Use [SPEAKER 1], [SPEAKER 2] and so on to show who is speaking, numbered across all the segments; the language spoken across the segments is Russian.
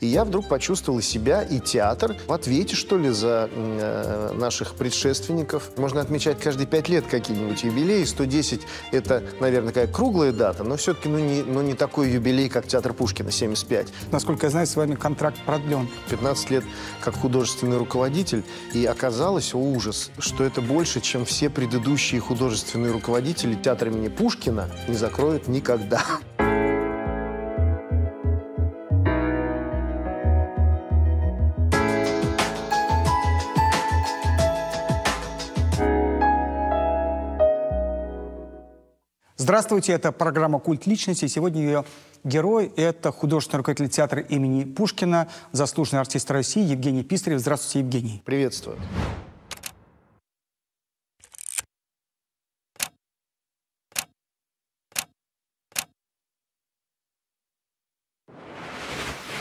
[SPEAKER 1] И я вдруг почувствовал себя и театр в ответе, что ли, за э, наших предшественников. Можно отмечать каждые пять лет какие-нибудь юбилеи. 110 – это, наверное, такая круглая дата, но все-таки ну, не, ну, не такой юбилей, как театр Пушкина, 75. Насколько я знаю, с вами контракт продлен. 15 лет как художественный руководитель. И оказалось, ужас, что это больше, чем все предыдущие художественные руководители театра имени Пушкина не закроют никогда.
[SPEAKER 2] Здравствуйте, это программа «Культ личности». Сегодня ее герой – это художественный руководитель театра имени Пушкина, заслуженный артист России Евгений Писарев. Здравствуйте, Евгений. Приветствую.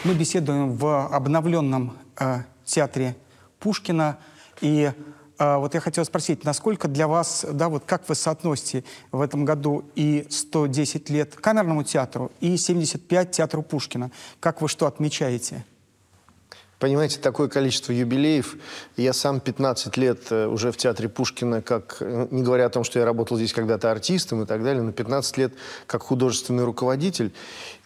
[SPEAKER 2] Мы беседуем в обновленном э, театре Пушкина, и а, вот я хотел спросить, насколько для вас, да, вот как вы соотносите в этом году и 110 лет камерному театру, и 75 театру Пушкина? Как вы что отмечаете?
[SPEAKER 1] Понимаете, такое количество юбилеев. Я сам 15 лет э, уже в театре Пушкина, как, э, не говоря о том, что я работал здесь когда-то артистом и так далее, но 15 лет как художественный руководитель.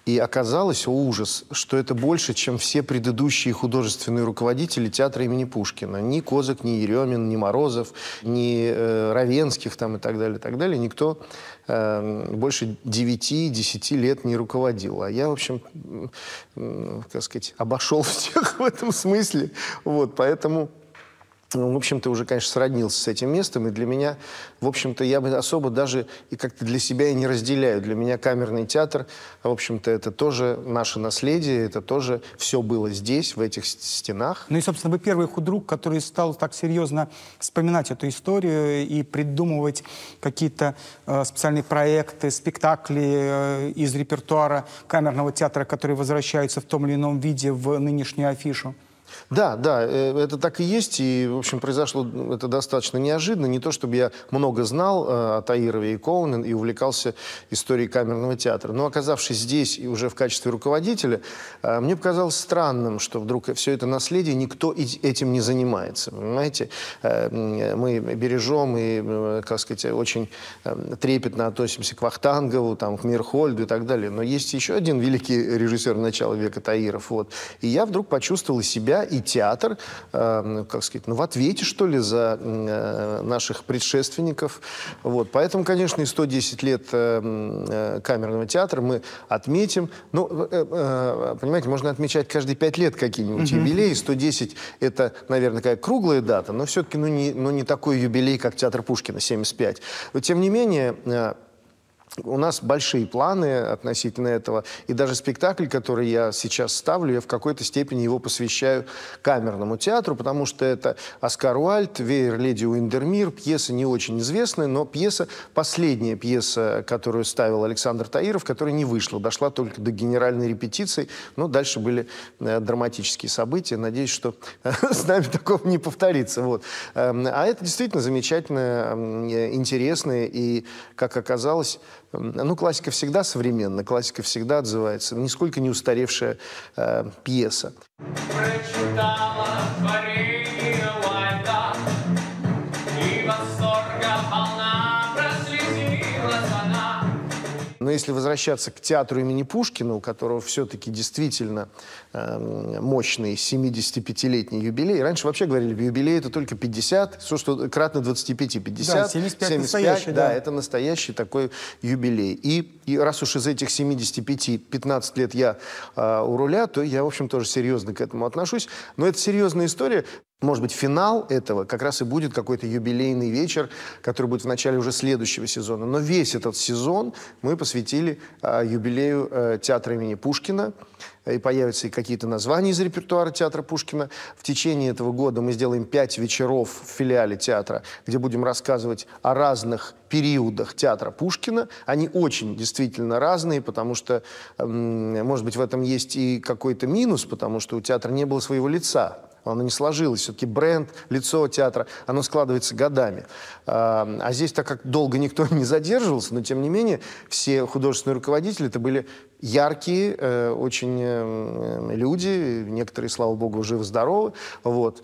[SPEAKER 1] И оказалось, о ужас, что это больше, чем все предыдущие художественные руководители театра имени Пушкина. Ни Козак, ни Еремин, ни Морозов, ни э, Равенских там, и так далее, и так далее. Никто э, больше 9-10 лет не руководил. А я, в общем, э, э, сказать, обошел всех в этом смысле. Вот, поэтому ну, в общем ты уже, конечно, сроднился с этим местом, и для меня, в общем-то, я бы особо даже и как-то для себя и не разделяю. Для меня камерный театр, в общем-то, это тоже наше наследие, это тоже все было здесь, в этих стенах.
[SPEAKER 2] Ну и, собственно, вы первый худрук, который стал так серьезно вспоминать эту историю и придумывать какие-то э, специальные проекты, спектакли э, из репертуара камерного театра, которые возвращаются в том или ином виде в нынешнюю афишу.
[SPEAKER 1] Да, да, э, это так и есть. И, в общем, произошло это достаточно неожиданно. Не то, чтобы я много знал э, о Таирове и Коунен и увлекался историей камерного театра. Но, оказавшись здесь и уже в качестве руководителя, э, мне показалось странным, что вдруг все это наследие, никто этим не занимается. Понимаете? Мы бережем и, как сказать, очень трепетно относимся к Вахтангову, там, к Мирхольду и так далее. Но есть еще один великий режиссер начала века Таиров. Вот. И я вдруг почувствовал себя и театр, эм, как сказать, ну, в ответе, что ли, за э, наших предшественников. Вот. Поэтому, конечно, и 110 лет эм, э, камерного театра мы отметим. Ну, э, понимаете, можно отмечать каждые 5 лет какие-нибудь mm-hmm. юбилеи. 110 — это, наверное, какая круглая дата, но все-таки ну, не, ну, не такой юбилей, как театр Пушкина, 75. Но, тем не менее у нас большие планы относительно этого. И даже спектакль, который я сейчас ставлю, я в какой-то степени его посвящаю камерному театру, потому что это «Оскар Уальт», «Веер леди Уиндермир», пьесы не очень известные, но пьеса, последняя пьеса, которую ставил Александр Таиров, которая не вышла, дошла только до генеральной репетиции, но дальше были э, драматические события. Надеюсь, что э, с нами такого не повторится. Вот. Эм, а это действительно замечательно, интересно и, как оказалось, ну, классика всегда современна, классика всегда отзывается. Нисколько не устаревшая э, пьеса. Врачи! если возвращаться к театру имени Пушкина, у которого все-таки действительно э, мощный 75-летний юбилей. Раньше вообще говорили, юбилей это только 50, все, что кратно 25, 50. Да, 75, 75 настоящий, да, да. это настоящий такой юбилей. И, и раз уж из этих 75, 15 лет я э, у руля, то я, в общем, тоже серьезно к этому отношусь. Но это серьезная история может быть, финал этого как раз и будет какой-то юбилейный вечер, который будет в начале уже следующего сезона. Но весь этот сезон мы посвятили э, юбилею э, театра имени Пушкина. И появятся и какие-то названия из репертуара театра Пушкина. В течение этого года мы сделаем пять вечеров в филиале театра, где будем рассказывать о разных периодах театра Пушкина. Они очень действительно разные, потому что, может быть, в этом есть и какой-то минус, потому что у театра не было своего лица оно не сложилось. Все-таки бренд, лицо театра, оно складывается годами. А, а здесь, так как долго никто не задерживался, но тем не менее, все художественные руководители это были яркие э, очень э, э, люди, некоторые, слава богу, живы-здоровы. Вот.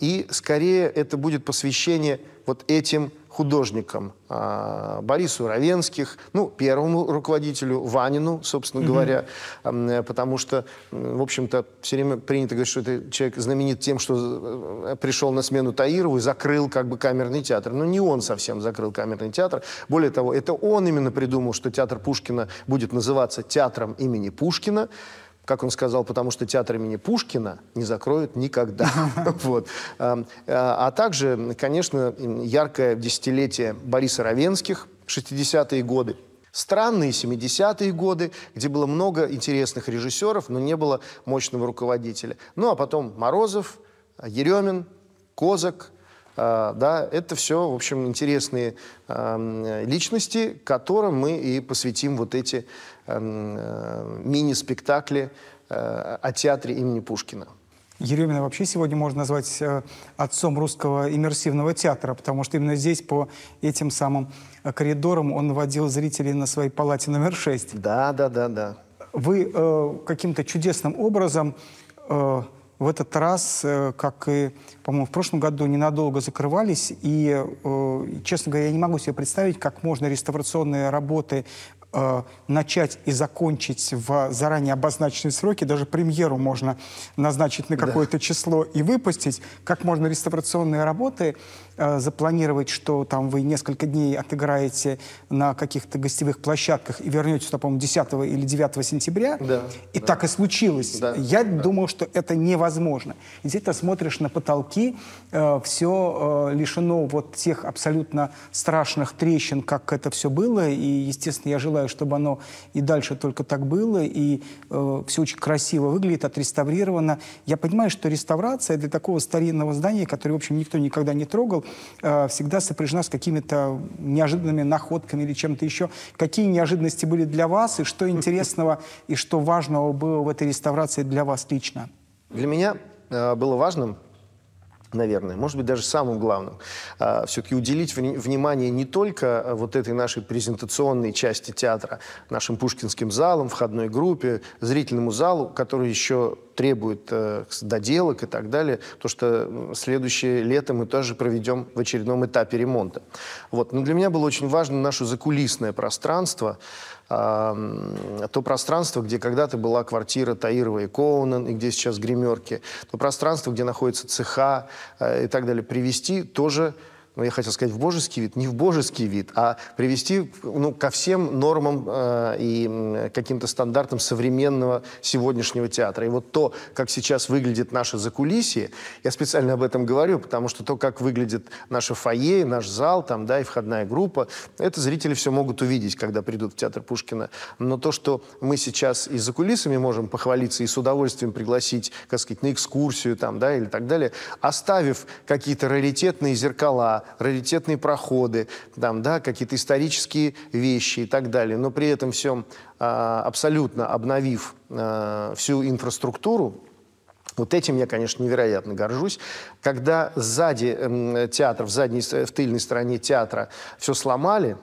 [SPEAKER 1] И скорее это будет посвящение вот этим художникам а, Борису Равенских, ну, первому руководителю Ванину, собственно mm-hmm. говоря, э, потому что, в общем-то, все время принято говорить, что это человек знаменит тем, что э, пришел на смену Таирову и закрыл как бы камерный театр. Но не он совсем закрыл камерный театр. Более того, это он именно придумал, что театр Пушкина будет называться театром имени Пушкина как он сказал, потому что театр имени Пушкина не закроют никогда. Вот. Эм, э, а также, конечно, яркое десятилетие Бориса Равенских, 60-е годы, странные 70-е годы, где было много интересных режиссеров, но не было мощного руководителя. Ну, а потом Морозов, Еремин, Козак, э, да, это все, в общем, интересные эм, личности, которым мы и посвятим вот эти Эм, э, мини-спектакли э, о театре имени
[SPEAKER 2] Пушкина. Еремина вообще сегодня можно назвать э, отцом русского иммерсивного театра, потому что именно здесь, по этим самым коридорам, он водил зрителей на своей палате номер 6. Да, да, да, да. Вы э, каким-то чудесным образом э, в этот раз, э, как и, по-моему, в прошлом году, ненадолго закрывались. И, э, честно говоря, я не могу себе представить, как можно реставрационные работы Э, начать и закончить в заранее обозначенные сроки, даже премьеру можно назначить на какое-то да. число и выпустить, как можно реставрационные работы Э, запланировать, что там вы несколько дней отыграете на каких-то гостевых площадках и вернетесь, по-моему, 10 или 9 сентября. Да, и да. так и случилось. Да, Я да. думал, что это невозможно. И здесь ты смотришь на потолки, э, все э, лишено вот тех абсолютно страшных трещин, как это все было. И, естественно, я желаю, чтобы оно и дальше только так было. И э, все очень красиво выглядит, отреставрировано. Я понимаю, что реставрация для такого старинного здания, которое, в общем, никто никогда не трогал, Э, всегда сопряжена с какими-то неожиданными находками или чем-то еще. Какие неожиданности были для вас, и что интересного, и что важного было в этой реставрации для вас лично?
[SPEAKER 1] Для меня э, было важным наверное, может быть, даже самым главным, а, все-таки уделить внимание не только а, вот этой нашей презентационной части театра, нашим пушкинским залам, входной группе, зрительному залу, который еще требует э, доделок и так далее, то что следующее лето мы тоже проведем в очередном этапе ремонта. Вот. Но для меня было очень важно наше закулисное пространство, то пространство, где когда-то была квартира Таирова и Коунен, и где сейчас гримерки, то пространство, где находится цеха э, и так далее, привести тоже ну, я хотел сказать, в божеский вид, не в божеский вид, а привести ну, ко всем нормам э, и каким-то стандартам современного сегодняшнего театра. И вот то, как сейчас выглядит наше закулисье, я специально об этом говорю, потому что то, как выглядит наше фойе, наш зал там, да, и входная группа, это зрители все могут увидеть, когда придут в театр Пушкина. Но то, что мы сейчас и за кулисами можем похвалиться и с удовольствием пригласить, как сказать, на экскурсию там, да, или так далее, оставив какие-то раритетные зеркала, дела, раритетные проходы, там, да, какие-то исторические вещи и так далее. Но при этом всем а, абсолютно обновив а, всю инфраструктуру, вот этим я, конечно, невероятно горжусь. Когда сзади театра, в, задней, в тыльной стороне театра все сломали,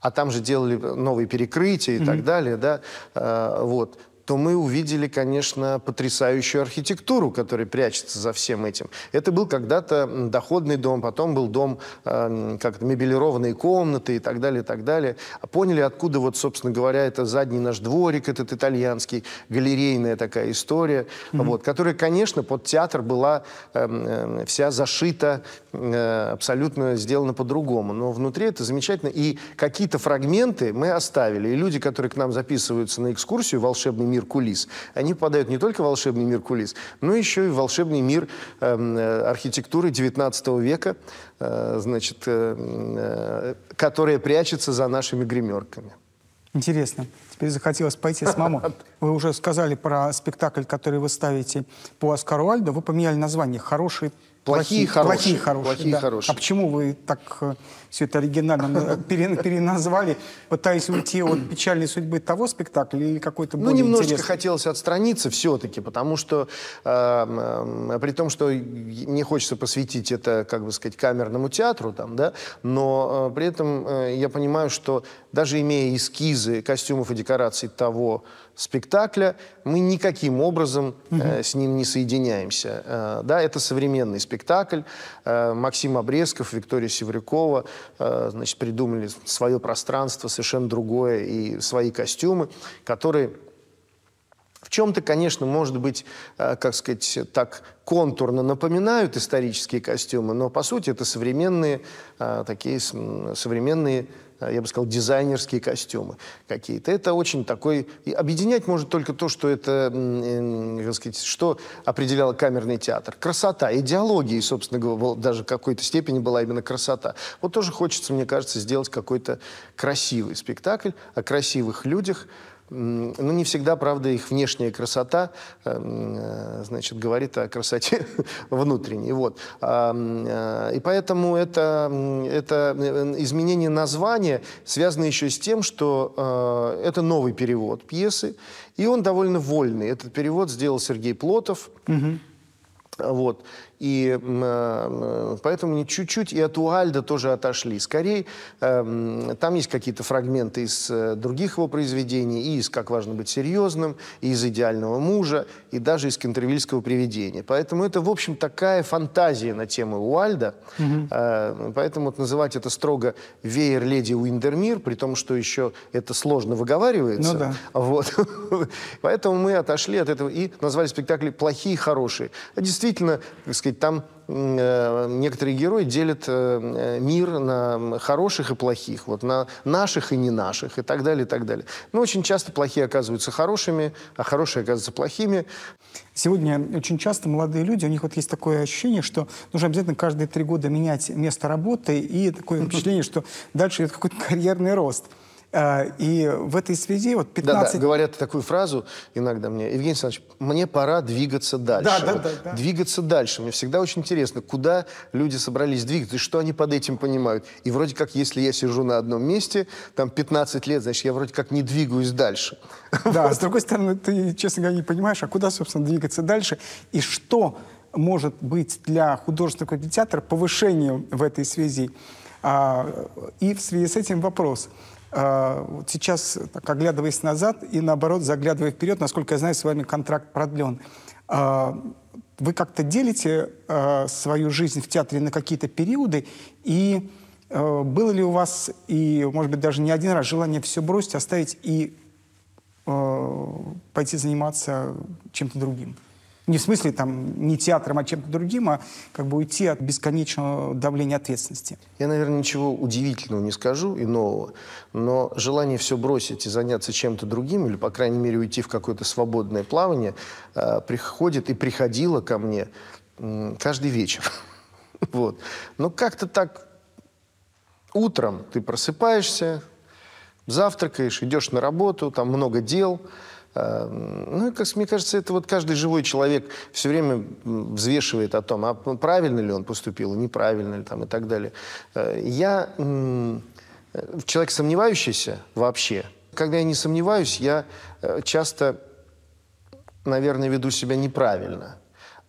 [SPEAKER 1] а там же делали новые перекрытия и mm-hmm. так далее, да, э, вот, то мы увидели, конечно, потрясающую архитектуру, которая прячется за всем этим. Это был когда-то доходный дом, потом был дом, э, как мебелированные комнаты и так далее, и так далее. А поняли, откуда вот, собственно говоря, это задний наш дворик, этот итальянский, галерейная такая история, mm-hmm. вот, которая, конечно, под театр была э, вся зашита, э, абсолютно сделана по-другому. Но внутри это замечательно. И какие-то фрагменты мы оставили. И люди, которые к нам записываются на экскурсию «Волшебный мир кулис. Они попадают не только в волшебный мир кулис, но еще и в волшебный мир эм, э, архитектуры XIX века, э, значит, э, э, которая прячется за нашими гримерками.
[SPEAKER 2] Интересно. Теперь захотелось пойти с мамой. Вы уже сказали про спектакль, который вы ставите по Оскару Альдо. Вы поменяли название «Хороший Плохие, хорошие. Плохие, хорошие. Плохие, да. хорошие. А почему вы так э, все это оригинально э, переназвали, пытаясь уйти от печальной судьбы того спектакля или какой-то ну, более Ну, немножечко интересный?
[SPEAKER 1] хотелось отстраниться все-таки, потому что э, э, при том, что не хочется посвятить это, как бы сказать, камерному театру, там, да, но э, при этом э, я понимаю, что даже имея эскизы костюмов и декораций того, спектакля, мы никаким образом э, с ним не соединяемся. Э, да, это современный спектакль. Э, Максим Обрезков, Виктория Севрюкова э, значит, придумали свое пространство совершенно другое и свои костюмы, которые в чем-то, конечно, может быть, э, как сказать, так контурно напоминают исторические костюмы, но по сути это современные э, такие современные Э, я бы сказал, дизайнерские костюмы какие-то. Это очень такой... И объединять может только то, что это, э, как сказать, что определяло камерный театр. Красота, идеологии, собственно говоря, даже в какой-то степени была именно красота. Вот тоже хочется, мне кажется, сделать какой-то красивый спектакль о красивых людях, ну, не всегда, правда, их внешняя красота, эм, э, значит, говорит о красоте внутренней. Вот. А, э, и поэтому это, это э, изменение названия связано еще с тем, что это новый перевод пьесы, и он довольно вольный. Этот перевод сделал Сергей Плотов. Угу. Вот. И э, поэтому они чуть-чуть и от Уальда тоже отошли. Скорее, э, там есть какие-то фрагменты из э, других его произведений, и из «Как важно быть серьезным», и из «Идеального мужа», и даже из «Кентервильского привидения». Поэтому это, в общем, такая фантазия на тему Уальда. Mm -hmm. Э, поэтому вот называть это строго «Веер леди Уиндермир», при том, что еще это сложно выговаривается. Ну да. Вот. поэтому мы отошли от этого и назвали спектакли «Плохие и хорошие». Действительно, действительно, так сказать, там э, некоторые герои делят э, э, мир на хороших и плохих, вот на наших и не наших и так далее, и так далее. Но очень часто плохие оказываются хорошими, а хорошие оказываются плохими.
[SPEAKER 2] Сегодня очень часто молодые люди, у них вот есть такое ощущение, что нужно обязательно каждые три года менять место работы и такое впечатление, что дальше идет какой-то карьерный рост. Э, и в этой связи вот 15... Да, да,
[SPEAKER 1] говорят такую фразу иногда мне, Евгений Александрович, мне пора двигаться дальше. Да, да, да, да. Двигаться дальше. Мне всегда очень интересно, куда люди собрались двигаться, и что они под этим понимают. И вроде как, если я сижу на одном месте, там 15 лет, значит, я вроде
[SPEAKER 2] как не двигаюсь дальше. Да, вот. с другой стороны, ты, честно говоря, не понимаешь, а куда, собственно, двигаться дальше, и что может быть для художественного агитатора повышением в этой связи. А, и в связи с этим вопрос – а, вот сейчас, так, оглядываясь назад и наоборот, заглядывая вперед, насколько я знаю, с вами контракт продлен. А, вы как-то делите а, свою жизнь в театре на какие-то периоды, и было ли у вас, и, может быть, даже не один раз желание все бросить, оставить и пойти заниматься чем-то другим? Не в смысле там не театром, а чем-то другим, а как бы уйти от бесконечного давления ответственности. Я, наверное, ничего удивительного не скажу и нового, но желание все бросить
[SPEAKER 1] и заняться чем-то другим, или, по крайней мере, уйти в какое-то свободное плавание, э, приходит и приходило ко мне э, каждый вечер. Вот. Но как-то так утром ты просыпаешься, завтракаешь, идешь на работу, там много дел – Эм, ну, и, как мне кажется, это вот каждый живой человек все время взвешивает о том, а ну, правильно ли он поступил, неправильно ли там и так далее. Э, я э, человек сомневающийся вообще. Когда я не сомневаюсь, я э, часто, наверное, веду себя неправильно.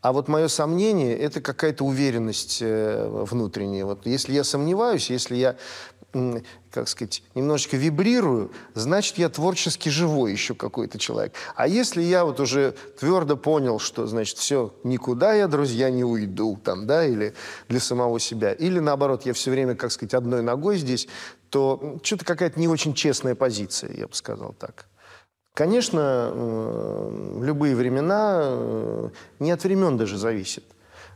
[SPEAKER 1] А вот мое сомнение – это какая-то уверенность внутренняя. Вот если я сомневаюсь, если я как сказать, немножечко вибрирую, значит, я творчески живой еще какой-то человек. А если я вот уже твердо понял, что, значит, все, никуда я, друзья, не уйду, там, да, или для самого себя, или наоборот, я все время, как сказать, одной ногой здесь, то что-то какая-то не очень честная позиция, я бы сказал так. Конечно, э, любые времена э, не от времен даже зависит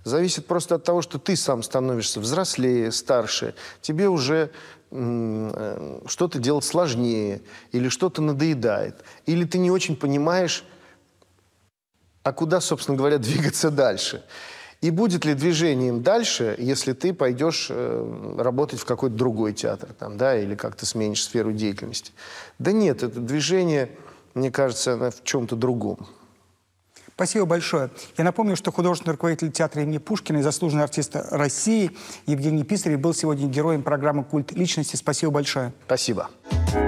[SPEAKER 1] зависит просто от того, что ты сам становишься взрослее, старше. Тебе уже э, что-то делать сложнее, или что-то надоедает, или ты не очень понимаешь, а куда, собственно говоря, двигаться дальше. И будет ли движением дальше, если ты пойдешь э, работать в какой-то другой театр, там, да, или как-то сменишь сферу деятельности? Да нет, это движение, мне кажется, в чем-то другом.
[SPEAKER 2] Спасибо большое. Я напомню, что художественный руководитель театра имени Пушкина и заслуженный артист России Евгений Писарев был сегодня героем программы «Культ личности». Спасибо большое.
[SPEAKER 1] Спасибо. Спасибо.